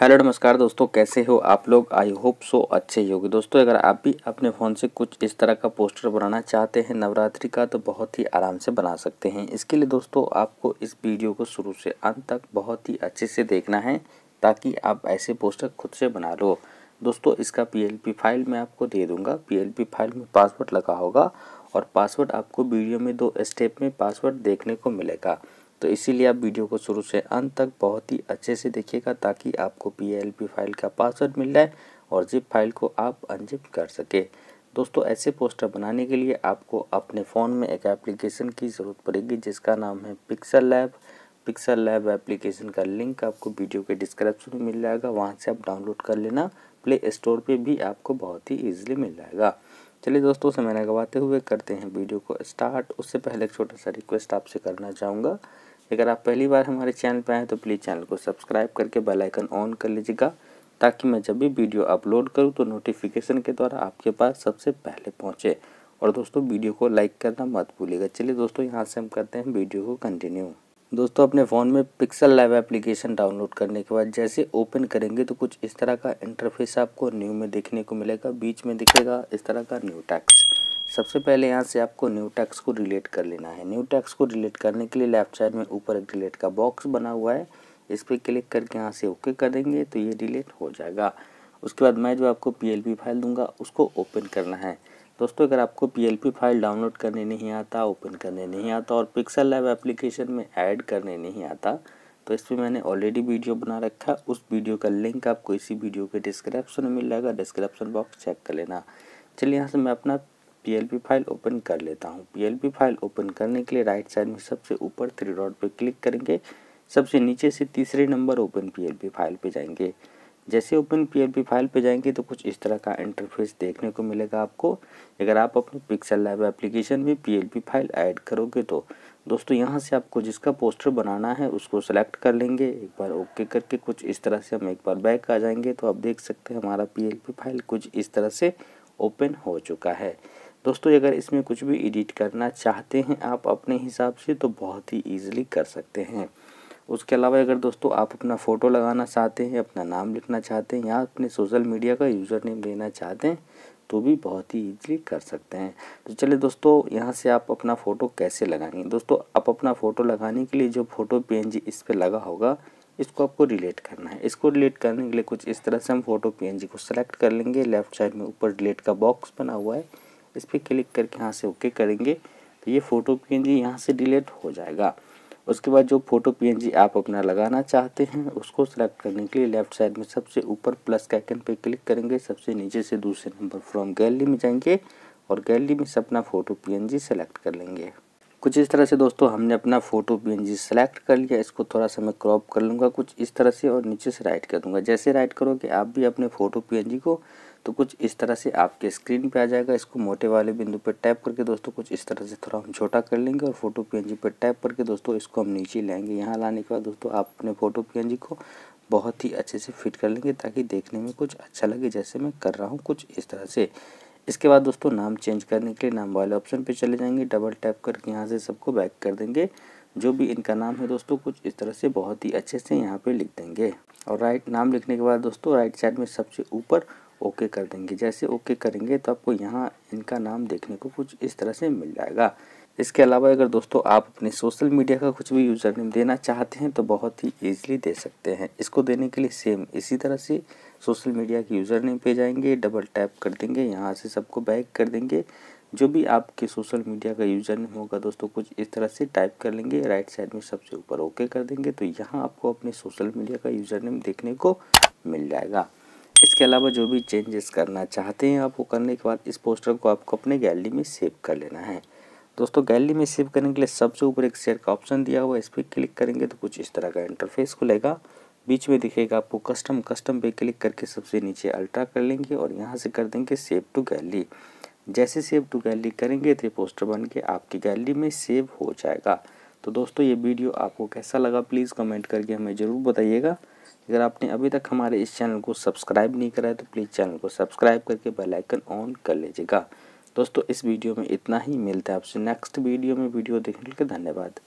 hello नमस्कार दोस्तों कैसे हो आप लोग आई होप सो अच्छे ही होगी दोस्तों अगर आप भी अपने फ़ोन से कुछ इस तरह का पोस्टर बनाना चाहते हैं नवरात्रि का तो बहुत ही आराम से बना सकते हैं इसके लिए दोस्तों आपको इस वीडियो को शुरू से अंत तक बहुत ही अच्छे से देखना है ताकि आप ऐसे पोस्टर खुद से बना लो दोस्तों इसका पी फाइल मैं आपको दे दूँगा पी फाइल में पासवर्ड लगा होगा और पासवर्ड आपको वीडियो में दो स्टेप में पासवर्ड देखने को मिलेगा तो इसीलिए आप वीडियो को शुरू से अंत तक बहुत ही अच्छे से देखिएगा ताकि आपको पी फाइल का पासवर्ड मिल जाए और जिप फाइल को आप अनजिप कर सके दोस्तों ऐसे पोस्टर बनाने के लिए आपको अपने फ़ोन में एक एप्लीकेशन की ज़रूरत पड़ेगी जिसका नाम है pixel lab pixel lab application का लिंक आपको वीडियो के डिस्क्रिप्शन में मिल जाएगा वहाँ से आप डाउनलोड कर लेना प्ले स्टोर पे भी आपको बहुत ही ईजिली मिल जाएगा चलिए दोस्तों समय गवाते हुए करते हैं वीडियो को स्टार्ट उससे पहले एक छोटा सा रिक्वेस्ट आपसे करना चाहूँगा अगर आप पहली बार हमारे चैनल पर आएँ तो प्लीज़ चैनल को सब्सक्राइब करके बेल आइकन ऑन कर लीजिएगा ताकि मैं जब भी वीडियो अपलोड करूं तो नोटिफिकेशन के द्वारा आपके पास सबसे पहले पहुंचे और दोस्तों वीडियो को लाइक करना मत भूलिएगा चलिए दोस्तों यहाँ से हम करते हैं वीडियो को कंटिन्यू दोस्तों अपने फ़ोन में पिक्सल लाइव एप्लीकेशन डाउनलोड करने के बाद जैसे ओपन करेंगे तो कुछ इस तरह का इंटरफेस आपको न्यू में देखने को मिलेगा बीच में दिखेगा इस तरह का न्यू टैक्स सबसे पहले यहाँ से आपको न्यू टैक्स को रिलेट कर लेना है न्यू टैक्स को रिलेट करने के लिए लेफ्ट साइड में ऊपर एक रिलेट का बॉक्स बना हुआ है इस पर क्लिक करके यहाँ से ओके कर देंगे तो ये रिलेट हो जाएगा उसके बाद मैं जो आपको पी फाइल दूंगा उसको ओपन करना है दोस्तों अगर आपको पी फाइल डाउनलोड करने नहीं आता ओपन करने नहीं आता और पिक्सल लैब एप्लीकेशन में ऐड करने नहीं आता तो इस पर मैंने ऑलरेडी वीडियो बना रखा है उस वीडियो का लिंक आपको इसी वीडियो के डिस्क्रिप्शन में मिल जाएगा डिस्क्रिप्शन बॉक्स चेक कर लेना चलिए यहाँ से मैं अपना पी फाइल ओपन कर लेता हूँ पी फाइल ओपन करने के लिए राइट साइड में सबसे ऊपर थ्री डॉट पर क्लिक करेंगे सबसे नीचे से तीसरे नंबर ओपन पी फाइल पर जाएंगे जैसे ओपन पी फाइल पर जाएंगे तो कुछ इस तरह का इंटरफेस देखने को मिलेगा आपको अगर आप अपने पिक्सल लैब एप्लीकेशन में पी फाइल ऐड करोगे तो दोस्तों यहाँ से आपको जिसका पोस्टर बनाना है उसको सेलेक्ट कर लेंगे एक बार ओके करके कुछ इस तरह से हम एक बार बैक आ जाएंगे तो आप देख सकते हैं हमारा पी फाइल कुछ इस तरह से ओपन हो चुका है दोस्तों अगर इसमें कुछ भी एडिट करना चाहते हैं आप अपने हिसाब से तो बहुत ही ईजिली कर सकते हैं उसके अलावा अगर दोस्तों आप अपना फ़ोटो लगाना चाहते हैं अपना नाम लिखना चाहते हैं या अपने सोशल मीडिया का यूज़र नेम लेना चाहते हैं तो भी बहुत ही ईजिली कर सकते हैं तो चलिए दोस्तों यहाँ से आप अपना फ़ोटो कैसे लगाएंगे दोस्तों आप अपना फ़ोटो लगाने के लिए जो फ़ोटो पी इस पर लगा होगा इसको आपको डिलीट करना है इसको डिलीट करने के लिए कुछ इस तरह से हम फोटो पी को सेलेक्ट कर लेंगे लेफ्ट साइड में ऊपर डिलेट का बॉक्स बना हुआ है इस पर क्लिक करके यहाँ से ओके करेंगे तो ये फ़ोटो पी एन यहाँ से डिलीट हो जाएगा उसके बाद जो फ़ोटो पी आप अपना लगाना चाहते हैं उसको सेलेक्ट करने के लिए लेफ्ट साइड में सबसे ऊपर प्लस के आइकन पे क्लिक करेंगे सबसे नीचे से दूसरे नंबर फ्रॉम गैलरी में जाएंगे और गैलरी में से अपना फ़ोटो पी सेलेक्ट कर लेंगे कुछ इस तरह से दोस्तों हमने अपना फ़ोटो पी सेलेक्ट कर लिया इसको थोड़ा सा मैं क्रॉप कर लूँगा कुछ इस तरह से और नीचे से राइट कर दूँगा जैसे राइट करोगे आप भी अपने फ़ोटो पी को तो कुछ इस तरह से आपके स्क्रीन पे आ जाएगा इसको मोटे वाले बिंदु पे टैप करके दोस्तों कुछ इस तरह से थोड़ा हम छोटा कर लेंगे और फोटो पी पे टैप करके दोस्तों इसको हम नीचे लाएंगे यहाँ लाने के बाद दोस्तों आप अपने फ़ोटो पी को बहुत ही अच्छे से फिट कर लेंगे ताकि देखने में कुछ अच्छा लगे जैसे मैं कर रहा हूँ कुछ इस तरह से इसके बाद दोस्तों नाम चेंज करने के लिए नाम वाले ऑप्शन पर चले जाएंगे डबल टैप करके यहाँ से सबको बैक कर देंगे जो भी इनका नाम है दोस्तों कुछ इस तरह से बहुत ही अच्छे से यहाँ पे लिख देंगे और राइट नाम लिखने के बाद दोस्तों राइट साइड में सबसे ऊपर ओके कर देंगे जैसे ओके करेंगे तो आपको यहाँ इनका नाम देखने को कुछ इस तरह से मिल जाएगा इसके अलावा अगर दोस्तों आप अपने सोशल मीडिया का कुछ भी यूज़र नेम देना चाहते हैं तो बहुत ही ईजिली दे सकते हैं इसको देने के लिए सेम इसी तरह से सोशल मीडिया के यूज़र नेम पे जाएंगे डबल टैप कर देंगे यहाँ से सबको बैक कर देंगे जो भी आपके सोशल मीडिया का यूजर नेम होगा दोस्तों कुछ इस तरह से टाइप कर लेंगे राइट साइड में सबसे ऊपर ओके कर देंगे तो यहाँ आपको अपने सोशल मीडिया का यूजर नेम देखने को मिल जाएगा इसके अलावा जो भी चेंजेस करना चाहते हैं आप वो करने के बाद इस पोस्टर को आपको अपने गैलरी में सेव कर लेना है दोस्तों गैलरी में सेव करने के लिए सबसे ऊपर एक शेयर का ऑप्शन दिया हुआ है इस पर क्लिक करेंगे तो कुछ इस तरह का इंटरफेस खुलेगा बीच में दिखेगा आपको कस्टम कस्टम पे क्लिक करके सबसे नीचे अल्ट्रा कर लेंगे और यहाँ से कर देंगे सेव टू गैलरी जैसे सेव टू गैलरी करेंगे तो पोस्टर बन के आपकी गैलरी में सेव हो जाएगा तो दोस्तों ये वीडियो आपको कैसा लगा प्लीज़ कमेंट करके हमें ज़रूर बताइएगा अगर आपने अभी तक हमारे इस चैनल को सब्सक्राइब नहीं करा है तो प्लीज़ चैनल को सब्सक्राइब करके बेल आइकन ऑन कर लीजिएगा दोस्तों इस वीडियो में इतना ही मिलता है आपसे नेक्स्ट वीडियो में वीडियो देखने के लिए धन्यवाद